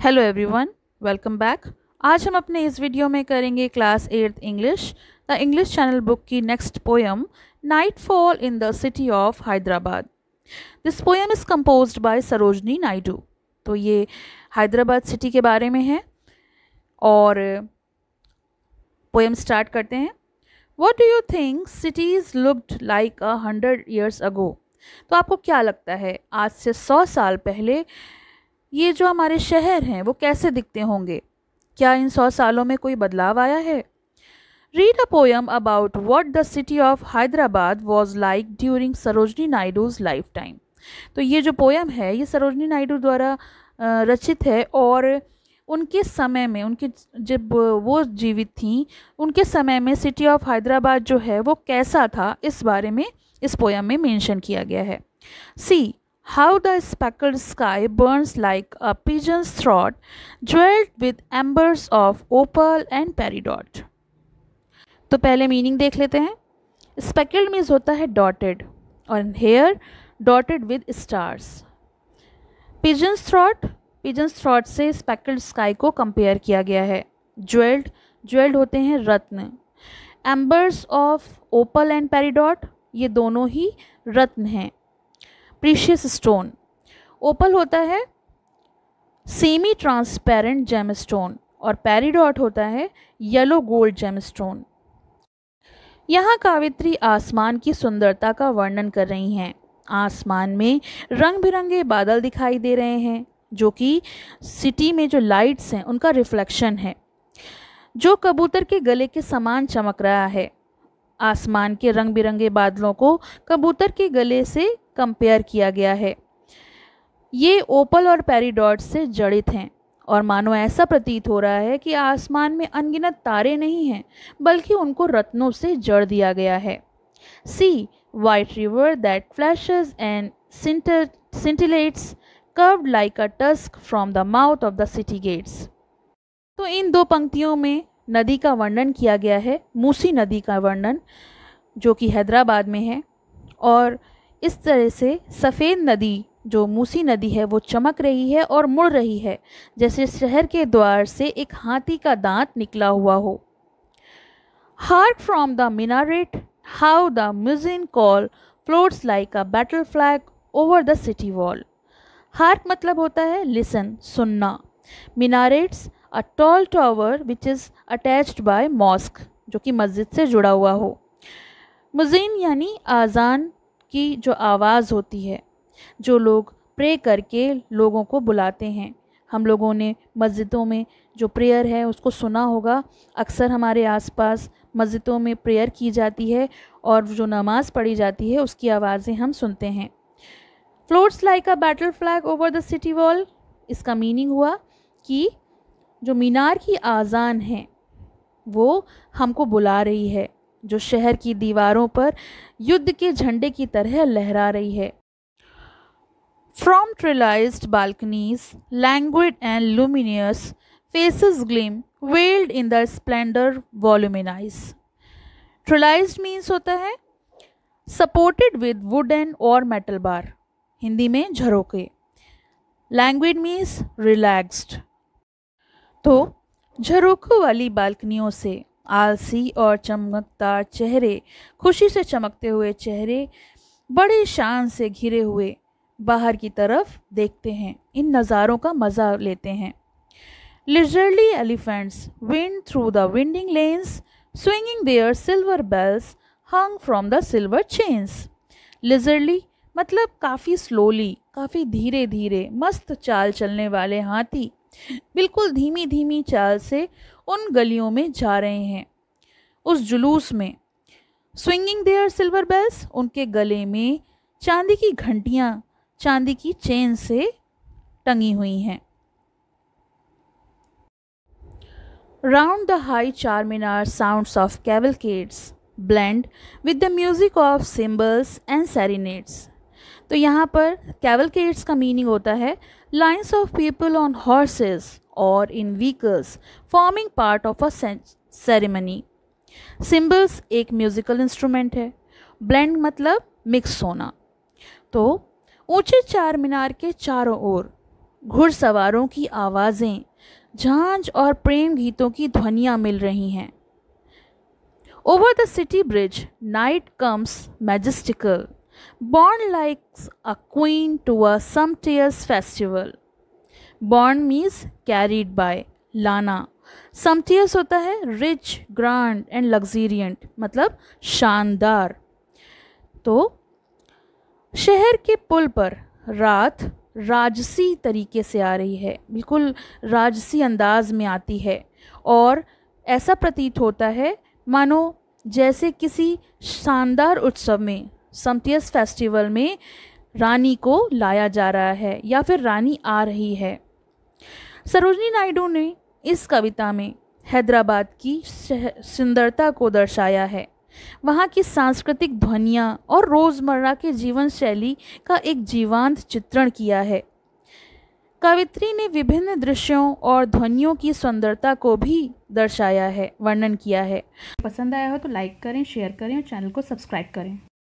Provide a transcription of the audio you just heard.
Hello everyone welcome back आज हम अपने इस वीडियो में करेंगे class eighth English the English channel book की next poem nightfall in the city of Hyderabad this poem is compose by Sarojini Naidu तो ये हैदराबाद सिटी के बारे में है और पोएम स्टार्ट करते हैं what do you think cities looked like a hundred years ago तो आपको क्या लगता है आज से सौ साल पहले ये जो हमारे शहर हैं वो कैसे दिखते होंगे क्या इन सौ सालों में कोई बदलाव आया है read a poem about what the city of Hyderabad was like during Sarojini Naidu's lifetime तो ये जो पोयम है ये सरोजनी नायडू द्वारा रचित है और उनके समय में उनके जब वो जीवित थी उनके समय में सिटी ऑफ हैदराबाद जो है वो कैसा था इस बारे में इस पोयम में मेंशन किया गया है सी How the speckled sky burns like a pigeon's throat, jeweled with embers of opal and peridot. तो पहले मीनिंग देख लेते हैं स्पेकल्ड मीन्स होता है डॉटेड और here dotted with stars pigeons throat pigeon throat से स्पेकल्ड स्काई को कंपेयर किया गया है ज्वेल्ड ज्वेल्ड होते हैं रत्न embers of opal and peridot ये दोनों ही रत्न हैं प्रीशियस स्टोन ओपल होता है सेमी ट्रांसपेरेंट जेम स्टोन और पेरीडॉट होता है येलो गोल्ड जेम स्टोन यहाँ कावित्री आसमान की सुंदरता का वर्णन कर रही हैं आसमान में रंग बिरंगे बादल दिखाई दे रहे हैं जो कि सिटी में जो लाइट्स हैं उनका रिफ्लेक्शन है जो कबूतर के गले के समान चमक रहा है आसमान के रंग बिरंगे बादलों को कबूतर के गले से कंपेयर किया गया है ये ओपल और पेरीडॉट से जड़ित हैं और मानो ऐसा प्रतीत हो रहा है कि आसमान में अनगिनत तारे नहीं हैं बल्कि उनको रत्नों से जड़ दिया गया है sea white river that flashes and scintillates curve like a tusk from the mouth of the city gates तो इन दो पंक्तियों में नदी का वर्णन किया गया है मूसी नदी का वर्णन जो कि हैदराबाद में है और इस तरह से सफ़ेद नदी जो मूसी नदी है वो चमक रही है और मुड़ रही है जैसे शहर के द्वार से एक हाथी का दांत निकला हुआ हो hark from the minaret how the muezzin call floats like a battle flag over the city wall hark मतलब होता है लिसन सुनना minarets a tall tower which is attached by mosque जो कि मस्जिद से जुड़ा हुआ हो मुजीन यानी आज़ान की जो आवाज़ होती है जो लोग प्रे करके लोगों को बुलाते हैं हम लोगों ने मस्जिदों में जो प्रेयर है उसको सुना होगा अक्सर हमारे आसपास मस्जिदों में प्रेयर की जाती है और जो नमाज़ पढ़ी जाती है उसकी आवाज़ें हम सुनते हैं floats like a battle flag over the city wall इसका मीनिंग हुआ कि जो मीनार की आज़ान है वो हमको बुला रही है जो शहर की दीवारों पर युद्ध के झंडे की तरह लहरा रही है from trellis balconies languid and luminous faces gleam veiled in the splendour voluminous trellis means होता है सपोर्टेड विद वुड एंड और मेटल बार हिंदी में झरोके लैंग्वेड मीन्स रिलैक्सड तो झरोखों वाली बालकनियों से आलसी और चमकदार चेहरे खुशी से चमकते हुए चेहरे बड़े शान से घिरे हुए बाहर की तरफ देखते हैं इन नज़ारों का मज़ा लेते हैं leisurely elephants wind through the winding lanes swinging their silver bells hung from the silver chains leisurely मतलब काफ़ी स्लोली काफ़ी धीरे धीरे मस्त चाल चलने वाले हाथी बिल्कुल धीमी धीमी चाल से उन गलियों में जा रहे हैं उस जुलूस में स्विंगिंग देयर सिल्वर बेल्स उनके गले में चांदी की घंटियां चांदी की चेन से टंगी हुई हैं round the high Char Minar sounds of cavalcades blend with the music of cymbals and serenades. तो यहाँ पर कैवलकेड्स का मीनिंग होता है lines of people on horses और in vehicles forming part of a ceremony cymbals एक म्यूज़िकल इंस्ट्रूमेंट है blend मतलब मिक्स होना तो ऊंचे चार मीनार के चारों ओर घुड़सवारों की आवाज़ें झांझ और प्रेम गीतों की ध्वनियाँ मिल रही हैं over the city bridge night comes majestical Born like a queen to a Samteas festival. Born means carried by, लाना समटियस होता है रिच ग्रांड एंड लग्जीरियंट मतलब शानदार तो शहर के पुल पर रात राजसी तरीके से आ रही है बिल्कुल राजसी अंदाज में आती है और ऐसा प्रतीत होता है मानो जैसे किसी शानदार उत्सव में समथियस फेस्टिवल में रानी को लाया जा रहा है या फिर रानी आ रही है सरोजनी नायडू ने इस कविता में हैदराबाद की सुंदरता को दर्शाया है वहाँ की सांस्कृतिक ध्वनियाँ और रोज़मर्रा के जीवन शैली का एक जीवांत चित्रण किया है कवित्री ने विभिन्न दृश्यों और ध्वनियों की सुंदरता को भी दर्शाया है वर्णन किया है पसंद आया हो तो लाइक करें शेयर करें और चैनल को सब्सक्राइब करें